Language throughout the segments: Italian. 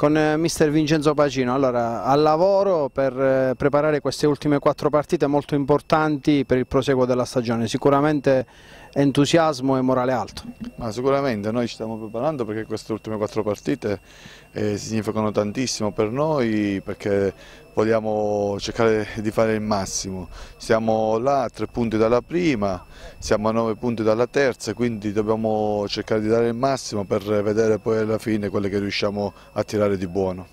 con eh, mister Vincenzo Pacino. Allora, al lavoro per eh, preparare queste ultime quattro partite molto importanti per il proseguo della stagione. Sicuramente entusiasmo e morale alto. Ma sicuramente noi ci stiamo preparando perché queste ultime quattro partite eh, significano tantissimo per noi perché vogliamo cercare di fare il massimo. Siamo là a tre punti dalla prima, siamo a nove punti dalla terza, quindi dobbiamo cercare di dare il massimo per vedere poi alla fine quelle che riusciamo a tirare di buono.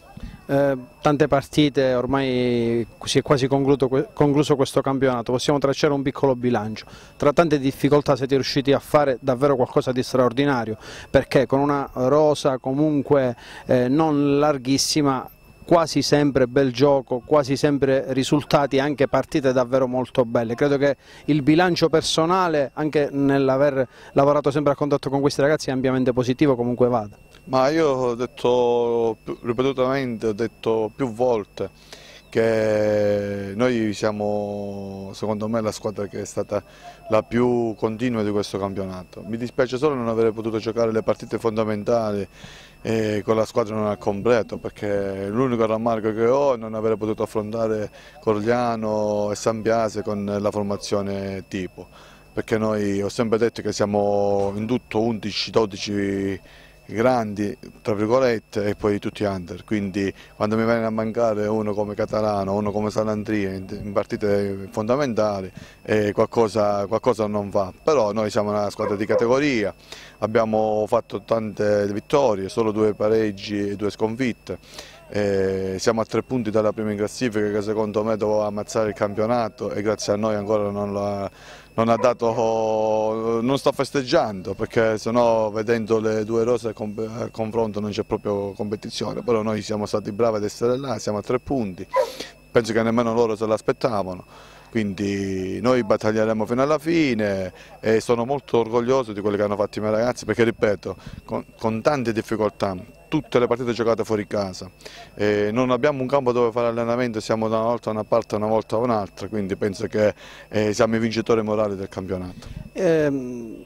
Eh, tante partite, ormai si è quasi concluso, questo campionato, possiamo tracciare un piccolo bilancio. Tra tante difficoltà siete riusciti a fare davvero qualcosa di straordinario, perché con una rosa comunque eh, non larghissima quasi sempre bel gioco, quasi sempre risultati, anche partite davvero molto belle. Credo che il bilancio personale, anche nell'aver lavorato sempre a contatto con questi ragazzi, è ampiamente positivo comunque vada. Ma io ho detto ripetutamente, ho detto più volte che noi siamo secondo me la squadra che è stata la più continua di questo campionato. Mi dispiace solo non aver potuto giocare le partite fondamentali eh, con la squadra non al completo perché l'unico rammarico che ho è non aver potuto affrontare Corigliano e San Biase con la formazione tipo perché noi ho sempre detto che siamo in tutto 11-12 grandi tra virgolette e poi tutti under quindi quando mi viene a mancare uno come Catalano uno come Salandria in partite fondamentali eh, qualcosa, qualcosa, non va però noi siamo una squadra di categoria abbiamo fatto tante vittorie solo due pareggi e due sconfitte eh, siamo a tre punti dalla prima in classifica che secondo me doveva ammazzare il campionato e grazie a noi ancora non, la, non ha dato, non sta festeggiando perché sennò vedendo le due rose a eh, confronto non c'è proprio competizione, però noi siamo stati bravi ad essere là, siamo a tre punti, penso che nemmeno loro se l'aspettavano quindi noi battaglieremo fino alla fine e sono molto orgoglioso di quello che hanno fatto i miei ragazzi perché ripeto con, con tante difficoltà tutte le partite giocate fuori casa, eh, non abbiamo un campo dove fare allenamento, siamo da una volta a una parte e una volta a un'altra, quindi penso che eh, siamo i vincitori morali del campionato. Eh,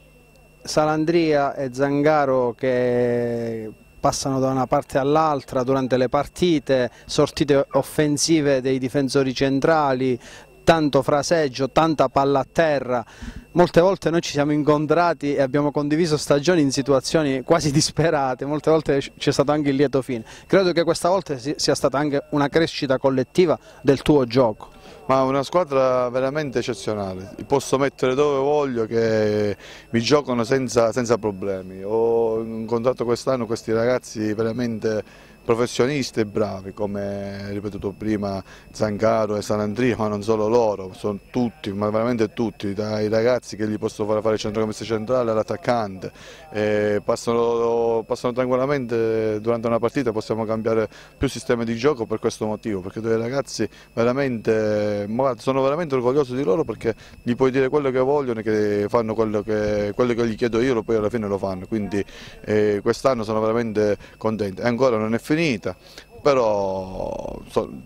Salandria e Zangaro che passano da una parte all'altra durante le partite, sortite offensive dei difensori centrali, tanto fraseggio, tanta palla a terra, Molte volte noi ci siamo incontrati e abbiamo condiviso stagioni in situazioni quasi disperate, molte volte c'è stato anche il lieto fine. Credo che questa volta sia stata anche una crescita collettiva del tuo gioco. Ma una squadra veramente eccezionale, posso mettere dove voglio che mi giocano senza, senza problemi. Ho incontrato quest'anno questi ragazzi veramente professionisti e bravi come ripetuto prima Zangaro e San Andrea, ma non solo loro, sono tutti, ma veramente tutti, dai ragazzi che gli possono fare fare il centrocampista centrale all'attaccante, passano, passano, tranquillamente durante una partita, possiamo cambiare più sistema di gioco per questo motivo, perché dei ragazzi veramente, sono veramente orgoglioso di loro perché gli puoi dire quello che vogliono e che fanno quello che, quello che gli chiedo io, poi alla fine lo fanno, quindi eh, quest'anno sono veramente contento e ancora non è finito pianeta però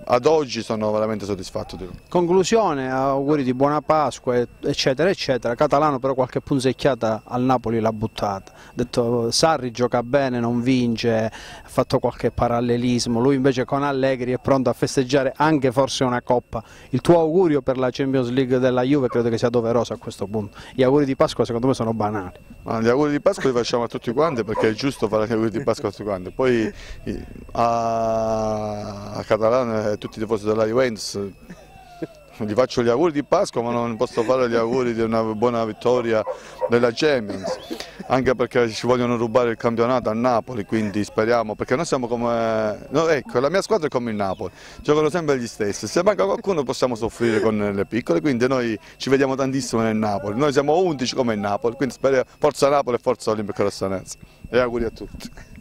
ad oggi sono veramente soddisfatto di lui. Conclusione, auguri di buona Pasqua eccetera eccetera, Catalano però qualche punzecchiata al Napoli l'ha buttata, ha detto Sarri gioca bene, non vince, ha fatto qualche parallelismo, lui invece con Allegri è pronto a festeggiare anche forse una coppa, il tuo augurio per la Champions League della Juve credo che sia doveroso a questo punto, gli auguri di Pasqua secondo me sono banali. Ma gli auguri di Pasqua li facciamo a tutti quanti perché è giusto fare gli auguri di Pasqua a tutti quanti, poi a a Catalano e a tutti i tifosi della Juventus. Gli faccio gli auguri di Pasqua ma non posso fare gli auguri di una buona vittoria della Champions, anche perché ci vogliono rubare il campionato a Napoli, quindi speriamo, perché noi siamo come... No, ecco, la mia squadra è come il Napoli, giocano sempre gli stessi, se manca qualcuno possiamo soffrire con le piccole, quindi noi ci vediamo tantissimo nel Napoli, noi siamo 11 come il Napoli, quindi speriamo, forza Napoli e forza Olimpico Rossanense e auguri a tutti.